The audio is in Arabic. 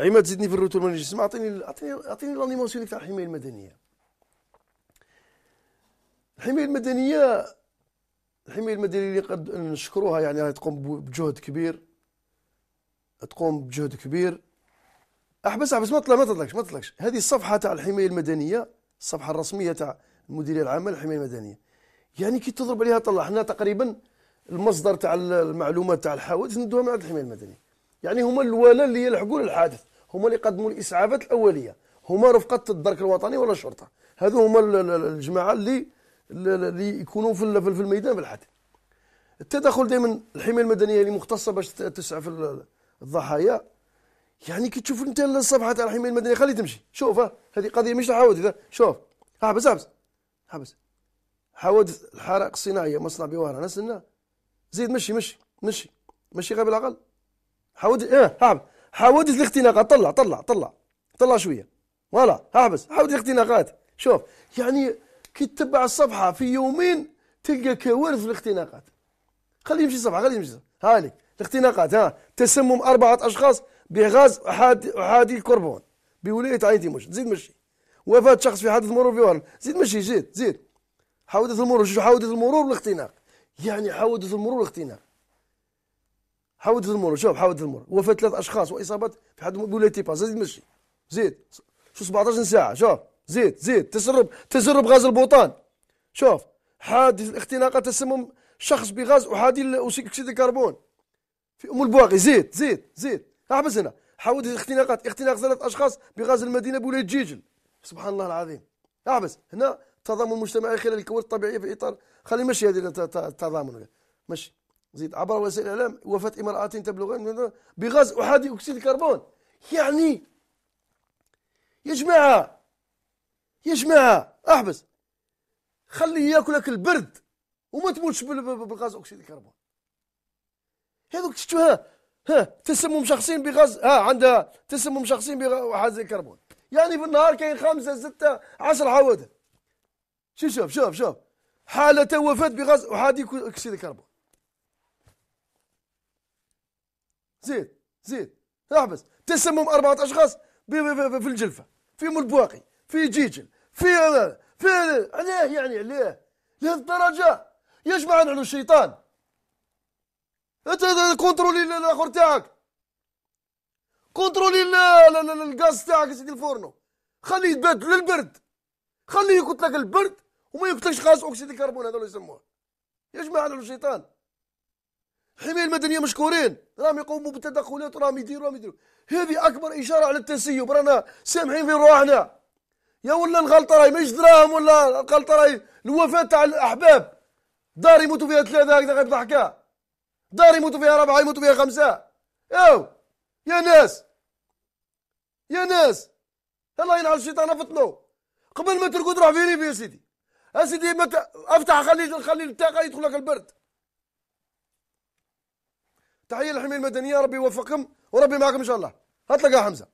اي ما تزيدني في الروتور من الجسم اعطيني اعطيني اعطيني لانيموسيون تاع الحمايه المدنيه الحمايه المدنيه الحمايه المدنيه اللي قد نشكروها يعني تقوم بجهد كبير تقوم بجهد كبير احبس احبس ما تطلع ما تطلعش ما تطلعش هذه الصفحه تاع الحمايه المدنيه الصفحه الرسميه تاع المديريه العامه للحمايه المدنيه يعني كي تضرب عليها طلع حنا تقريبا المصدر تاع المعلومات تاع الحوادث ندوها من عند الحمايه المدنيه يعني هما الولا اللي يلحقوا للحادث هما اللي يقدموا الاسعافات الاوليه هما رفقه الدرك الوطني ولا الشرطه هذو هما الجماعه اللي اللي يكونوا في الميدان في الحادث التدخل دائما الحمايه المدنيه اللي مختصه باش تسعى في الضحايا يعني كي تشوف انت الصفحه تاع الحمايه المدنيه خلي تمشي شوف هذه قضيه مش حوادث شوف احبس احبس احبس حوادث الحرائق الصناعيه مصنع بوهران استنى زيد مشي مشي مشي مشي غير بالعقل حوادث اه حوادث الاختناقات طلع طلع طلع طلع شويه فوالا احبس حوادث الاختناقات شوف يعني كي تتبع الصفحه في يومين تلقى كوارث في الاختناقات خليه يمشي الصفحه خليه يمشي هالك الاختناقات ها تسمم اربعه اشخاص بغاز احادي احادي الكربون بولايه عين تيموش زيد مشي وفاه شخص في حادث مرور في ورن زيد مشي زيد زيد حوادث المرور شو حوادث المرور والاختناق يعني حوادث المرور والاختناق حاول تدمر شوف حاول تدمر وفاة ثلاث اشخاص واصابات في حد بولا تيبا زيد مشي زيد شو 17 ساعه شوف زيد زيد تسرب تسرب غاز البوطان شوف حادث اختناقات تسمم شخص بغاز احادي اكسيد الكربون في ام البواقي زيد زيد زيد احبس هنا حوادث اختناقات اختناق ثلاث اشخاص بغاز المدينه بولايه جيجل سبحان الله العظيم احبس هنا تضامن مجتمعي خلال الكوارث الطبيعيه في اطار خلي مشي هذه التضامن مشي زيد عبر وسائل الإعلام وفاة امراه تبلغ بغاز أحادي أكسيد الكربون يعني يا جماعة يا جماعة أحبس خليه ياكلك البرد وما تموتش بالغاز أكسيد الكربون هذوك شفتوها ها تسمم شخصين بغاز ها عندها تسمم شخصين بغاز الكربون يعني في النهار كاين خمسة ستة عشر حوادث شوف شوف شوف حالة وفاة بغاز أحادي أكسيد الكربون زيد زيد احبس تسمم أربعة أشخاص في الجلفة في البواقي في جيجل في في عليه يعني عليه لهالدرجة يجمع على الشيطان انت كونترولي الاخر تاعك كونترولي الغاز تاعك سيدي الفورنو خليه يتبدل للبرد خليه يقتلك البرد وما يقتلش غاز اكسيد الكربون اللي يسموه يجمع على الشيطان الحمايه المدنيه مشكورين راهم يقوموا بالتدخلات راهم يديروا راهم يديروا هذه اكبر اشاره على التسيب رانا سامحين في رواحنا يا ولا الغلطه راهي ماهيش دراهم ولا الغلطه راهي الوفاه تاع الاحباب دار يموتوا فيها ثلاثه هكذا غير ضحكه دار يموتوا فيها اربعه يموتوا فيها خمسه او يا ناس يا ناس الله ينعل الشيطان فطنو قبل ما ترقد روح في ليبيا يا سيدي يا سيدي افتح خلي خلي التاقه يدخل لك البرد تحيه للحميه المدنيه ربي يوفقكم وربي معكم ان شاء الله هات لك حمزه